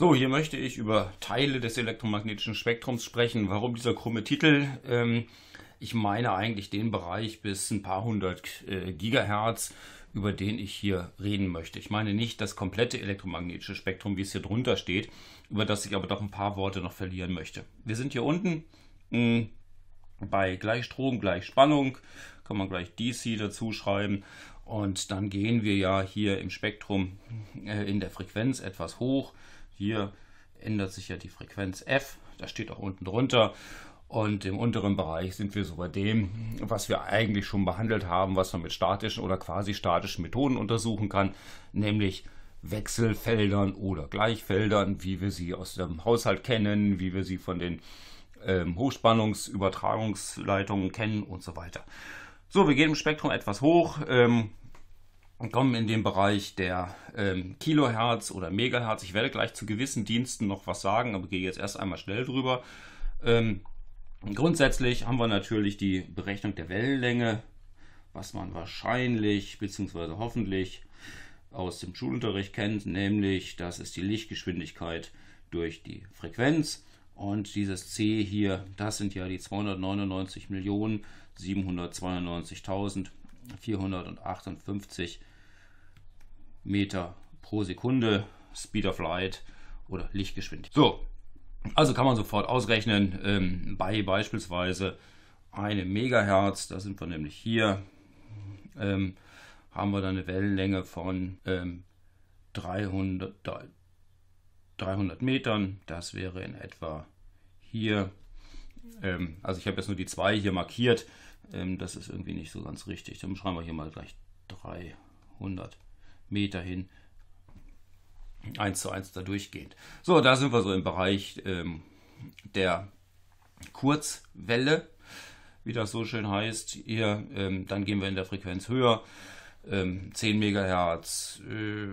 So, hier möchte ich über Teile des elektromagnetischen Spektrums sprechen. Warum dieser krumme Titel? Ähm, ich meine eigentlich den Bereich bis ein paar hundert äh, Gigahertz, über den ich hier reden möchte. Ich meine nicht das komplette elektromagnetische Spektrum, wie es hier drunter steht, über das ich aber doch ein paar Worte noch verlieren möchte. Wir sind hier unten mh, hm, bei Gleichstrom, Gleichspannung, kann man gleich DC dazu schreiben. Und dann gehen wir ja hier im Spektrum äh, in der Frequenz etwas hoch. Hier ändert sich ja die Frequenz f, das steht auch unten drunter. Und im unteren Bereich sind wir so bei dem, was wir eigentlich schon behandelt haben, was man mit statischen oder quasi statischen Methoden untersuchen kann, nämlich Wechselfeldern oder Gleichfeldern, wie wir sie aus dem Haushalt kennen, wie wir sie von den ähm, Hochspannungsübertragungsleitungen kennen und so weiter. So, wir gehen im Spektrum etwas hoch. Ähm, kommen in den Bereich der ähm, Kilohertz oder Megahertz. Ich werde gleich zu gewissen Diensten noch was sagen, aber gehe jetzt erst einmal schnell drüber. Ähm, grundsätzlich haben wir natürlich die Berechnung der Wellenlänge, was man wahrscheinlich bzw. hoffentlich aus dem Schulunterricht kennt, nämlich das ist die Lichtgeschwindigkeit durch die Frequenz. Und dieses C hier, das sind ja die 299.792.458 Meter pro Sekunde Speed of Light oder Lichtgeschwindigkeit. So, also kann man sofort ausrechnen, ähm, bei beispielsweise einem Megahertz, da sind wir nämlich hier, ähm, haben wir dann eine Wellenlänge von ähm, 300, 300 Metern. Das wäre in etwa hier. Ähm, also ich habe jetzt nur die zwei hier markiert. Ähm, das ist irgendwie nicht so ganz richtig. Dann schreiben wir hier mal gleich 300. Meter hin eins zu eins da durchgehend. So, da sind wir so im Bereich ähm, der Kurzwelle, wie das so schön heißt. Hier, ähm, dann gehen wir in der Frequenz höher, ähm, 10 Megahertz, äh,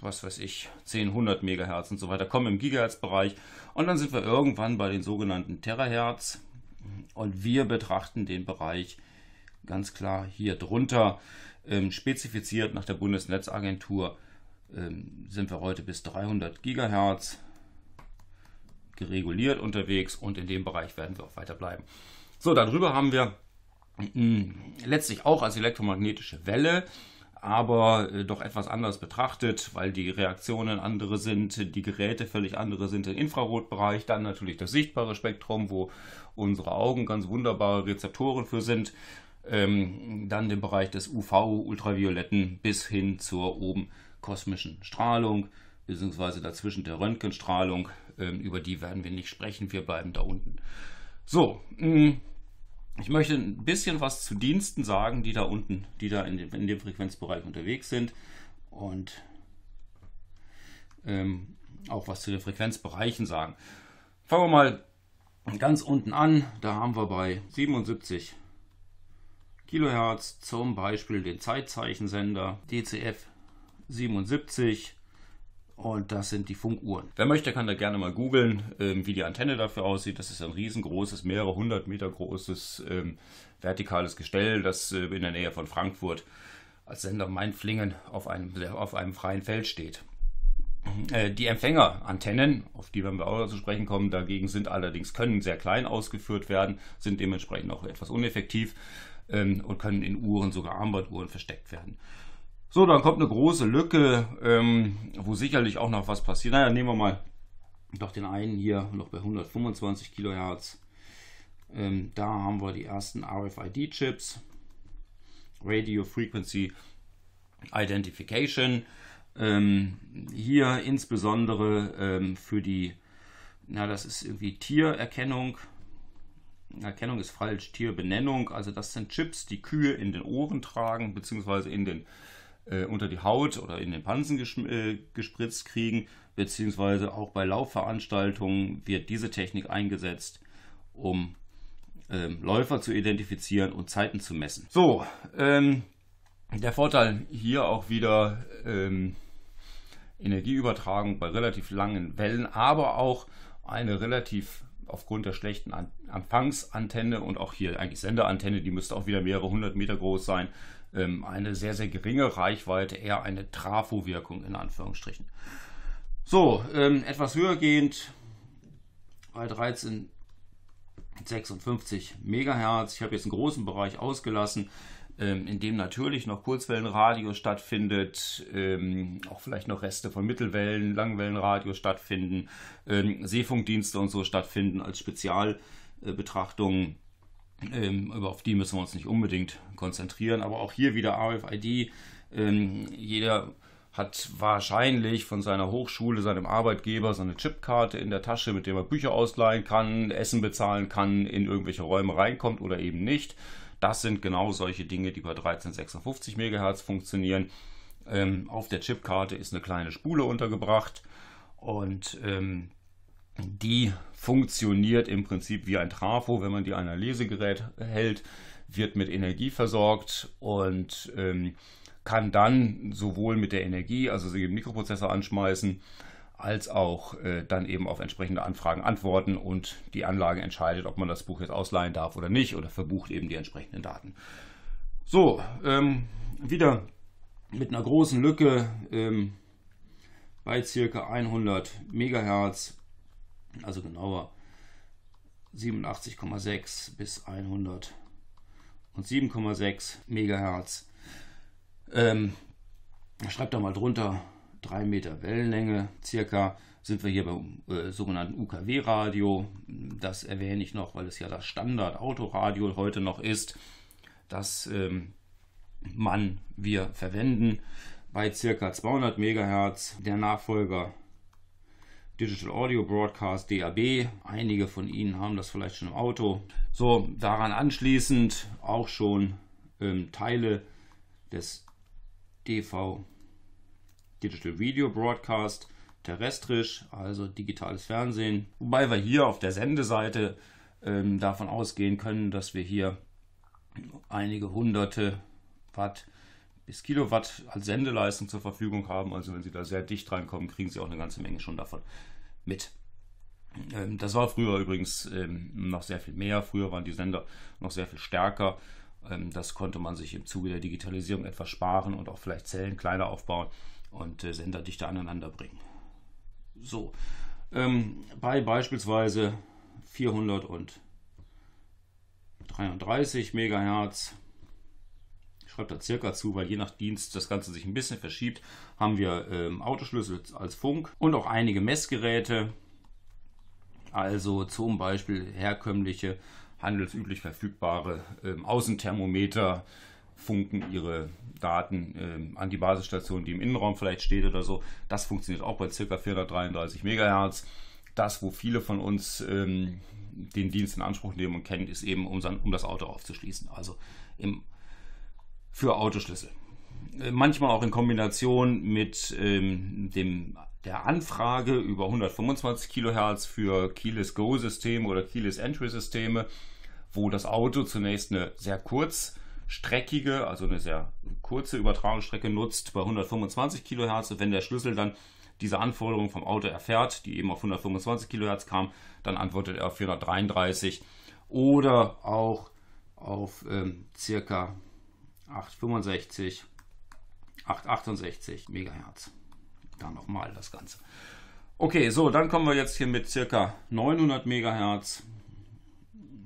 was weiß ich, 10, 100 Megahertz und so weiter, kommen im Gigahertz-Bereich und dann sind wir irgendwann bei den sogenannten Terahertz und wir betrachten den Bereich ganz klar hier drunter ähm, spezifiziert nach der Bundesnetzagentur ähm, sind wir heute bis 300 Gigahertz gereguliert unterwegs und in dem Bereich werden wir auch weiter bleiben. So, darüber haben wir ähm, letztlich auch als elektromagnetische Welle, aber äh, doch etwas anders betrachtet, weil die Reaktionen andere sind, die Geräte völlig andere sind im Infrarotbereich, dann natürlich das sichtbare Spektrum, wo unsere Augen ganz wunderbare Rezeptoren für sind ähm, dann den Bereich des UV, Ultravioletten bis hin zur oben kosmischen Strahlung, beziehungsweise dazwischen der Röntgenstrahlung. Ähm, über die werden wir nicht sprechen, wir bleiben da unten. So, mm, ich möchte ein bisschen was zu Diensten sagen, die da unten, die da in dem, in dem Frequenzbereich unterwegs sind und ähm, auch was zu den Frequenzbereichen sagen. Fangen wir mal ganz unten an. Da haben wir bei 77 Kilohertz, zum Beispiel den Zeitzeichensender DCF 77 und das sind die Funkuhren. Wer möchte, kann da gerne mal googeln, ähm, wie die Antenne dafür aussieht. Das ist ein riesengroßes, mehrere hundert Meter großes ähm, vertikales Gestell, das äh, in der Nähe von Frankfurt als Sender Mainflingen auf einem, auf einem freien Feld steht. Äh, die Empfängerantennen, auf die werden wir auch zu sprechen kommen, dagegen sind allerdings, können sehr klein ausgeführt werden, sind dementsprechend auch etwas uneffektiv ähm, und können in Uhren, sogar Armbanduhren versteckt werden. So, dann kommt eine große Lücke, ähm, wo sicherlich auch noch was passiert. Naja, nehmen wir mal doch den einen hier noch bei 125 Kilohertz. Ähm, da haben wir die ersten RFID-Chips, Radio Frequency Identification. Ähm, hier insbesondere ähm, für die, na, das ist irgendwie Tiererkennung, Erkennung ist falsch, Tierbenennung, also das sind Chips, die Kühe in den Ohren tragen, beziehungsweise in den, äh, unter die Haut oder in den Pansen äh, gespritzt kriegen, beziehungsweise auch bei Laufveranstaltungen wird diese Technik eingesetzt, um ähm, Läufer zu identifizieren und Zeiten zu messen. So, ähm, der Vorteil hier auch wieder ähm, Energieübertragung bei relativ langen Wellen, aber auch eine relativ aufgrund der schlechten An Empfangsantenne und auch hier eigentlich Senderantenne, die müsste auch wieder mehrere hundert Meter groß sein, ähm, eine sehr, sehr geringe Reichweite, eher eine Trafo-Wirkung in Anführungsstrichen. So, ähm, etwas höher gehend, bei 1356 MHz. Ich habe jetzt einen großen Bereich ausgelassen ähm, in dem natürlich noch Kurzwellenradio stattfindet, ähm, auch vielleicht noch Reste von Mittelwellen, Langwellenradio stattfinden, ähm, Seefunkdienste und so stattfinden als Spezialbetrachtungen. Ähm, auf die müssen wir uns nicht unbedingt konzentrieren, aber auch hier wieder RFID. Ähm, jeder hat wahrscheinlich von seiner Hochschule, seinem Arbeitgeber, seine Chipkarte in der Tasche, mit der er Bücher ausleihen kann, Essen bezahlen kann, in irgendwelche Räume reinkommt oder eben nicht. Das sind genau solche Dinge, die bei 1356 MHz funktionieren. Ähm, auf der Chipkarte ist eine kleine Spule untergebracht und ähm, die funktioniert im Prinzip wie ein Trafo, wenn man die an ein Lesegerät hält, wird mit Energie versorgt und ähm, kann dann sowohl mit der Energie, also sie den Mikroprozessor anschmeißen, als auch äh, dann eben auf entsprechende Anfragen antworten und die Anlage entscheidet, ob man das Buch jetzt ausleihen darf oder nicht oder verbucht eben die entsprechenden Daten. So, ähm, wieder mit einer großen Lücke ähm, bei circa 100 Megahertz, also genauer 87,6 bis 107,6 Megahertz. Ähm, schreibt da mal drunter, 3 Meter Wellenlänge circa sind wir hier beim äh, sogenannten UKW-Radio. Das erwähne ich noch, weil es ja das Standard-Autoradio heute noch ist, das ähm, man wir verwenden bei circa 200 Megahertz. Der Nachfolger Digital Audio Broadcast DAB. Einige von Ihnen haben das vielleicht schon im Auto. So, daran anschließend auch schon ähm, Teile des DV Digital Video Broadcast, terrestrisch, also digitales Fernsehen. Wobei wir hier auf der Sendeseite ähm, davon ausgehen können, dass wir hier einige hunderte Watt bis Kilowatt als Sendeleistung zur Verfügung haben. Also wenn Sie da sehr dicht reinkommen, kriegen Sie auch eine ganze Menge schon davon mit. Ähm, das war früher übrigens ähm, noch sehr viel mehr. Früher waren die Sender noch sehr viel stärker. Ähm, das konnte man sich im Zuge der Digitalisierung etwas sparen und auch vielleicht Zellen kleiner aufbauen und äh, Sender dichter aneinander bringen. So, ähm, bei beispielsweise 433 Megahertz, ich schreibe da circa zu, weil je nach Dienst das Ganze sich ein bisschen verschiebt, haben wir ähm, Autoschlüssel als Funk und auch einige Messgeräte, also zum Beispiel herkömmliche handelsüblich verfügbare ähm, Außenthermometer, funken ihre Daten äh, an die Basisstation, die im Innenraum vielleicht steht oder so. Das funktioniert auch bei ca. 433 MHz. Das, wo viele von uns ähm, den Dienst in Anspruch nehmen und kennen, ist eben, um, sein, um das Auto aufzuschließen. Also im, für Autoschlüssel. Äh, manchmal auch in Kombination mit ähm, dem, der Anfrage über 125 Kilohertz für Keyless Go-Systeme oder Keyless Entry-Systeme, wo das Auto zunächst eine sehr kurz streckige, also eine sehr kurze Übertragungsstrecke nutzt bei 125 kHz. Wenn der Schlüssel dann diese Anforderung vom Auto erfährt, die eben auf 125 kHz kam, dann antwortet er auf 433 oder auch auf ähm, circa 865, 868 MHz. Dann nochmal das Ganze. Okay, so, dann kommen wir jetzt hier mit circa 900 Megahertz.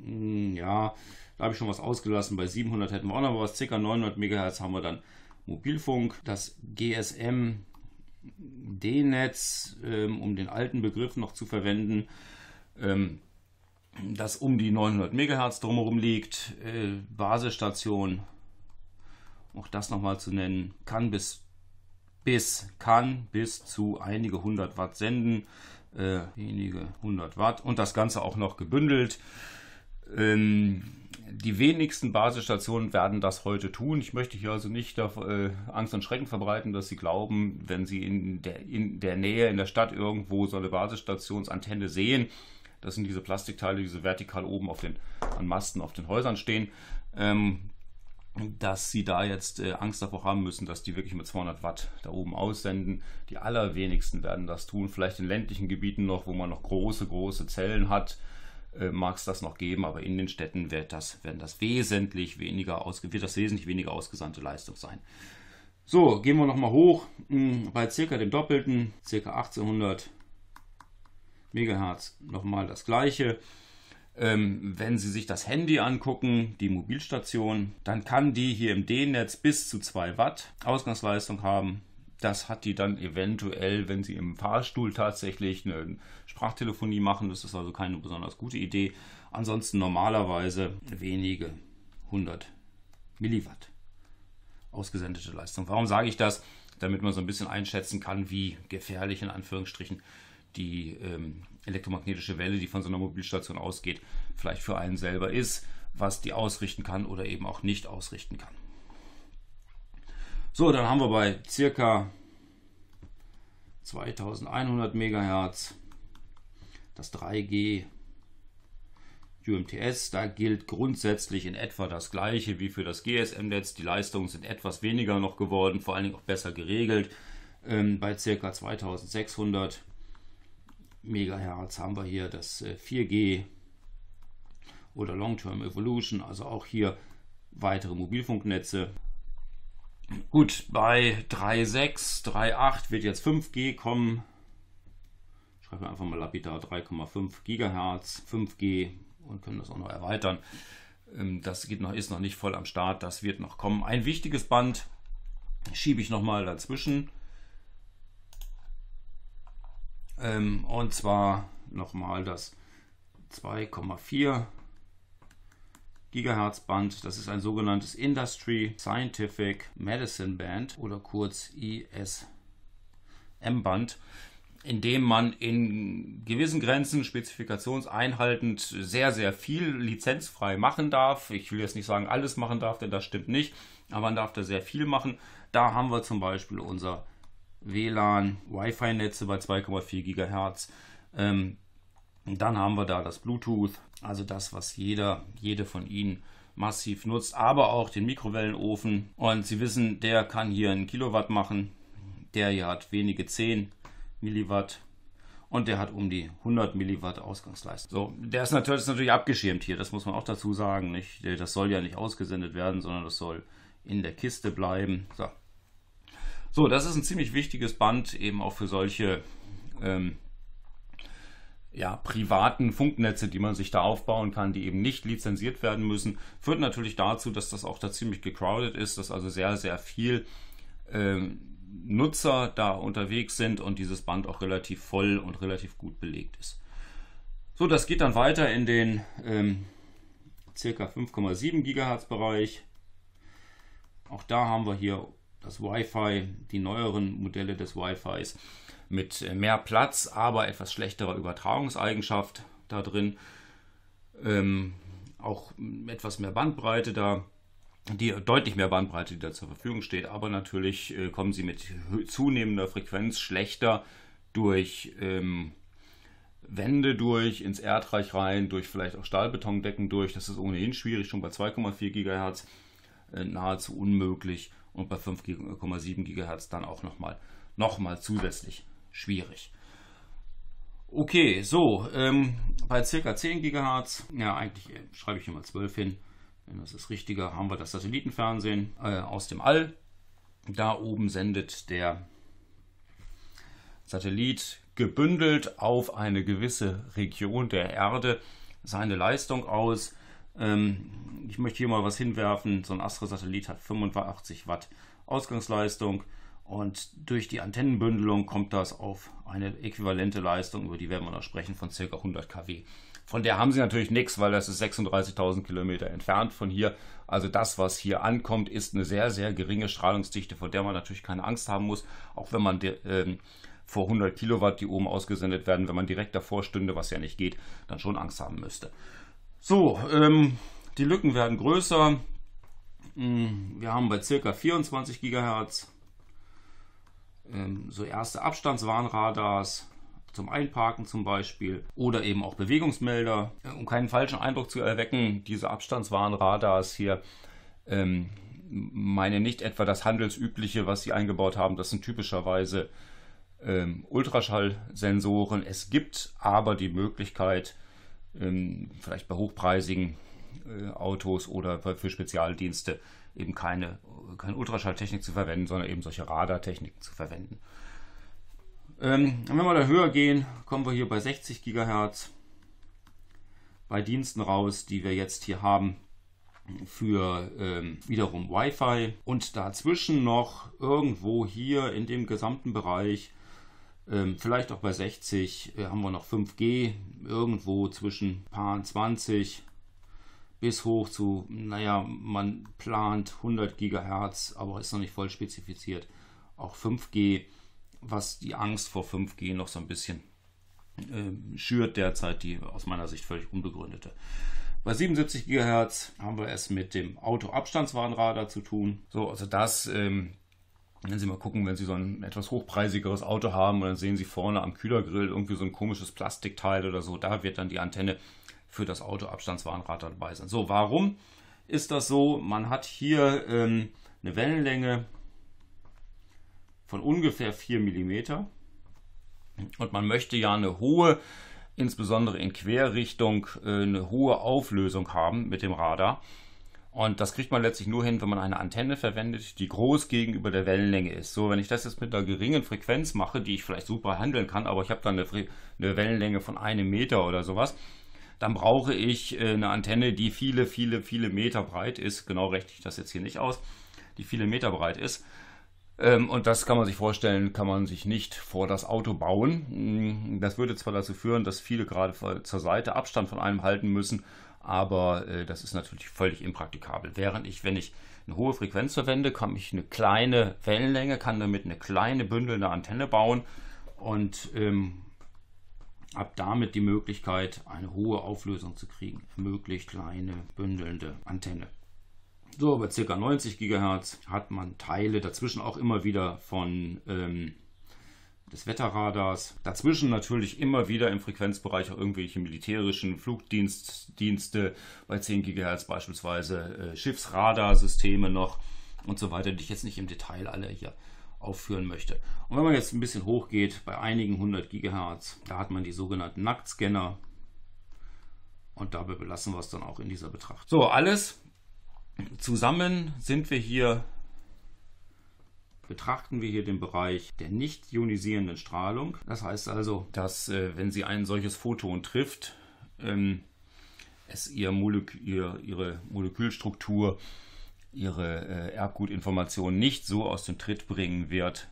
Hm, ja, da habe ich schon was ausgelassen. Bei 700 hätten wir auch noch was. Ca. 900 MHz haben wir dann Mobilfunk. Das GSM D-Netz, ähm, um den alten Begriff noch zu verwenden, ähm, das um die 900 MHz drumherum liegt. Äh, Basisstation, auch das nochmal zu nennen, kann bis, bis, kann bis zu einige 100 Watt senden. Äh, wenige hundert Watt und das Ganze auch noch gebündelt. Ähm, die wenigsten Basisstationen werden das heute tun. Ich möchte hier also nicht äh, Angst und Schrecken verbreiten, dass sie glauben, wenn sie in der, in der Nähe, in der Stadt irgendwo so eine Basisstationsantenne sehen, das sind diese Plastikteile, die vertikal oben auf den, an Masten auf den Häusern stehen, ähm, dass sie da jetzt äh, Angst davor haben müssen, dass die wirklich mit 200 Watt da oben aussenden. Die allerwenigsten werden das tun. Vielleicht in ländlichen Gebieten noch, wo man noch große, große Zellen hat äh, mag es das noch geben, aber in den Städten wird das, werden das wesentlich weniger ausge, wird das wesentlich weniger ausgesandte Leistung sein. So, gehen wir nochmal hoch hm, bei circa dem Doppelten, circa 1800 Megahertz, nochmal das gleiche. Ähm, wenn Sie sich das Handy angucken, die Mobilstation, dann kann die hier im D-Netz bis zu 2 Watt Ausgangsleistung haben. Das hat die dann eventuell, wenn sie im Fahrstuhl tatsächlich eine Sprachtelefonie machen, das ist also keine besonders gute Idee. Ansonsten normalerweise wenige 100 Milliwatt ausgesendete Leistung. Warum sage ich das? Damit man so ein bisschen einschätzen kann, wie gefährlich in Anführungsstrichen die ähm, elektromagnetische Welle, die von so einer Mobilstation ausgeht, vielleicht für einen selber ist, was die ausrichten kann oder eben auch nicht ausrichten kann. So, dann haben wir bei circa 2100 MHz das 3G UMTS. Da gilt grundsätzlich in etwa das gleiche wie für das GSM-Netz. Die Leistungen sind etwas weniger noch geworden, vor allen Dingen auch besser geregelt. Ähm, bei circa 2600 MHz haben wir hier das 4G äh, oder Long-Term Evolution, also auch hier weitere Mobilfunknetze. Gut, bei 3,6, 3,8 wird jetzt 5G kommen. Schreiben wir einfach mal lapidar 3,5 GHz, 5G und können das auch noch erweitern. Ähm, das geht noch, ist noch nicht voll am Start, das wird noch kommen. Ein wichtiges Band schiebe ich nochmal dazwischen. Ähm, und zwar nochmal das 2,4 Gigahertz Band. Das ist ein sogenanntes Industry Scientific Medicine Band oder kurz ISM-Band, in dem man in gewissen Grenzen spezifikationseinhaltend sehr, sehr viel lizenzfrei machen darf. Ich will jetzt nicht sagen, alles machen darf, denn das stimmt nicht, aber man darf da sehr viel machen. Da haben wir zum Beispiel unser WLAN, Wi-Fi-Netze bei 2,4 Gigahertz. Ähm, dann haben wir da das Bluetooth, also das, was jeder, jede von Ihnen massiv nutzt, aber auch den Mikrowellenofen. Und Sie wissen, der kann hier einen Kilowatt machen. Der hier hat wenige 10 Milliwatt und der hat um die 100 Milliwatt Ausgangsleistung. So, der ist natürlich, ist natürlich abgeschirmt hier, das muss man auch dazu sagen. Nicht? Das soll ja nicht ausgesendet werden, sondern das soll in der Kiste bleiben. So, so das ist ein ziemlich wichtiges Band eben auch für solche ähm, ja, privaten Funknetze, die man sich da aufbauen kann, die eben nicht lizenziert werden müssen, führt natürlich dazu, dass das auch da ziemlich gecrowded ist, dass also sehr, sehr viel ähm, Nutzer da unterwegs sind und dieses Band auch relativ voll und relativ gut belegt ist. So, das geht dann weiter in den ähm, ca. 5,7 Gigahertz Bereich. Auch da haben wir hier das Wi-Fi, die neueren Modelle des Wi-Fis mit äh, mehr Platz, aber etwas schlechterer Übertragungseigenschaft da drin. Ähm, auch etwas mehr Bandbreite da, die deutlich mehr Bandbreite, die da zur Verfügung steht, aber natürlich äh, kommen sie mit zunehmender Frequenz schlechter durch ähm, Wände durch, ins Erdreich rein, durch vielleicht auch Stahlbetondecken durch. Das ist ohnehin schwierig, schon bei 2,4 GHz äh, nahezu unmöglich und bei 5,7 GHz äh, dann auch nochmal noch mal zusätzlich schwierig. Okay, so, ähm, bei ca. 10 GHz, ja eigentlich äh, schreibe ich hier mal 12 hin, wenn das ist richtiger, haben wir das Satellitenfernsehen äh, aus dem All. Da oben sendet der Satellit gebündelt auf eine gewisse Region der Erde seine Leistung aus. Ähm, ich möchte hier mal was hinwerfen. So ein Astra-Satellit hat 85 Watt Ausgangsleistung. Und durch die Antennenbündelung kommt das auf eine äquivalente Leistung, über die werden wir noch sprechen, von ca. 100 kW. Von der haben sie natürlich nichts, weil das ist 36.000 Kilometer entfernt von hier. Also das, was hier ankommt, ist eine sehr, sehr geringe Strahlungsdichte, vor der man natürlich keine Angst haben muss. Auch wenn man ähm, vor 100 Kilowatt, die oben ausgesendet werden, wenn man direkt davor stünde, was ja nicht geht, dann schon Angst haben müsste. So, ähm, die Lücken werden größer. Mm, wir haben bei ca. 24 GHz ähm, so erste Abstandswarnradars zum Einparken zum Beispiel oder eben auch Bewegungsmelder. Äh, um keinen falschen Eindruck zu erwecken, diese Abstandswarnradars hier ähm, meine nicht etwa das handelsübliche, was sie eingebaut haben. Das sind typischerweise ähm, Ultraschallsensoren. Es gibt aber die Möglichkeit, ähm, vielleicht bei hochpreisigen äh, Autos oder für Spezialdienste, eben keine, keine Ultraschalltechnik zu verwenden, sondern eben solche Radartechniken zu verwenden. Ähm, wenn wir da höher gehen, kommen wir hier bei 60 GHz bei Diensten raus, die wir jetzt hier haben für ähm, wiederum Wi-Fi und dazwischen noch irgendwo hier in dem gesamten Bereich, ähm, vielleicht auch bei 60, äh, haben wir noch 5G, irgendwo zwischen paar 20 bis hoch zu, naja, man plant 100 Gigahertz, aber ist noch nicht voll spezifiziert. Auch 5G, was die Angst vor 5G noch so ein bisschen äh, schürt derzeit, die aus meiner Sicht völlig unbegründete. Bei 77 GHz haben wir es mit dem auto zu tun. So, also das, ähm, wenn Sie mal gucken, wenn Sie so ein etwas hochpreisigeres Auto haben und dann sehen Sie vorne am Kühlergrill irgendwie so ein komisches Plastikteil oder so, da wird dann die Antenne für das Auto Abstandswarnrad dabei sind. So, warum ist das so? Man hat hier ähm, eine Wellenlänge von ungefähr 4 mm und man möchte ja eine hohe, insbesondere in Querrichtung, äh, eine hohe Auflösung haben mit dem Radar. Und das kriegt man letztlich nur hin, wenn man eine Antenne verwendet, die groß gegenüber der Wellenlänge ist. So, wenn ich das jetzt mit einer geringen Frequenz mache, die ich vielleicht super handeln kann, aber ich habe dann eine, eine Wellenlänge von einem Meter oder sowas, dann brauche ich äh, eine Antenne, die viele, viele, viele Meter breit ist. Genau rechne ich das jetzt hier nicht aus, die viele Meter breit ist. Ähm, und das kann man sich vorstellen, kann man sich nicht vor das Auto bauen. Hm, das würde zwar dazu führen, dass viele gerade zur Seite Abstand von einem halten müssen, aber äh, das ist natürlich völlig impraktikabel. Während ich, wenn ich eine hohe Frequenz verwende, kann ich eine kleine Wellenlänge, kann damit eine kleine bündelnde Antenne bauen und ähm, ab damit die Möglichkeit, eine hohe Auflösung zu kriegen. Möglichst kleine, bündelnde Antenne. So, bei ca. 90 GHz hat man Teile dazwischen auch immer wieder von ähm, des Wetterradars. Dazwischen natürlich immer wieder im Frequenzbereich auch irgendwelche militärischen Flugdienste bei 10 GHz beispielsweise äh, Schiffsradarsysteme noch und so weiter, die ich jetzt nicht im Detail alle hier aufführen möchte. Und wenn man jetzt ein bisschen hoch geht, bei einigen 100 Gigahertz, da hat man die sogenannten Nacktscanner. Und dabei belassen wir es dann auch in dieser Betrachtung. So, alles zusammen sind wir hier, betrachten wir hier den Bereich der nicht ionisierenden Strahlung. Das heißt also, dass äh, wenn sie ein solches Photon trifft, ähm, es ihr Molekül, ihre Molekülstruktur ihre äh, Erbgutinformation nicht so aus dem Tritt bringen wird,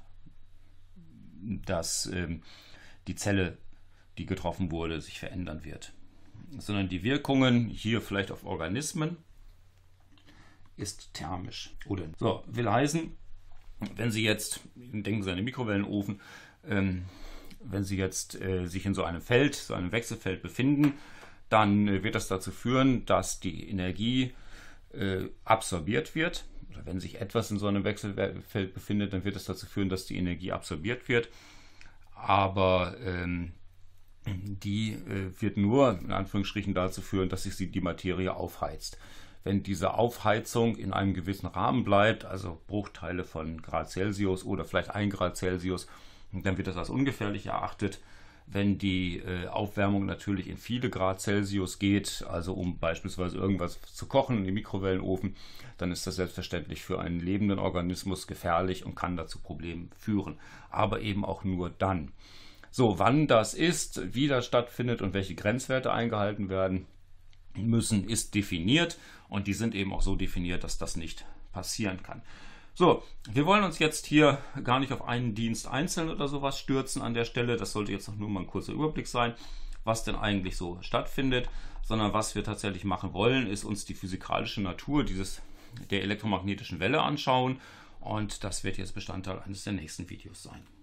dass ähm, die Zelle, die getroffen wurde, sich verändern wird. Sondern die Wirkungen hier vielleicht auf Organismen ist thermisch. Oder so, will heißen, wenn Sie jetzt, denken Sie an den Mikrowellenofen, ähm, wenn Sie jetzt äh, sich in so einem Feld, so einem Wechselfeld befinden, dann äh, wird das dazu führen, dass die Energie äh, absorbiert wird. Oder wenn sich etwas in so einem Wechselfeld befindet, dann wird es dazu führen, dass die Energie absorbiert wird. Aber ähm, die äh, wird nur in Anführungsstrichen dazu führen, dass sich die Materie aufheizt. Wenn diese Aufheizung in einem gewissen Rahmen bleibt, also Bruchteile von Grad Celsius oder vielleicht 1 Grad Celsius, dann wird das als ungefährlich erachtet wenn die äh, Aufwärmung natürlich in viele Grad Celsius geht, also um beispielsweise irgendwas zu kochen im Mikrowellenofen, dann ist das selbstverständlich für einen lebenden Organismus gefährlich und kann dazu Probleme führen. Aber eben auch nur dann. So, wann das ist, wie das stattfindet und welche Grenzwerte eingehalten werden müssen, ist definiert und die sind eben auch so definiert, dass das nicht passieren kann. So, wir wollen uns jetzt hier gar nicht auf einen Dienst einzeln oder sowas stürzen an der Stelle. Das sollte jetzt nur mal ein kurzer Überblick sein, was denn eigentlich so stattfindet, sondern was wir tatsächlich machen wollen, ist uns die physikalische Natur dieses, der elektromagnetischen Welle anschauen. Und das wird jetzt Bestandteil eines der nächsten Videos sein.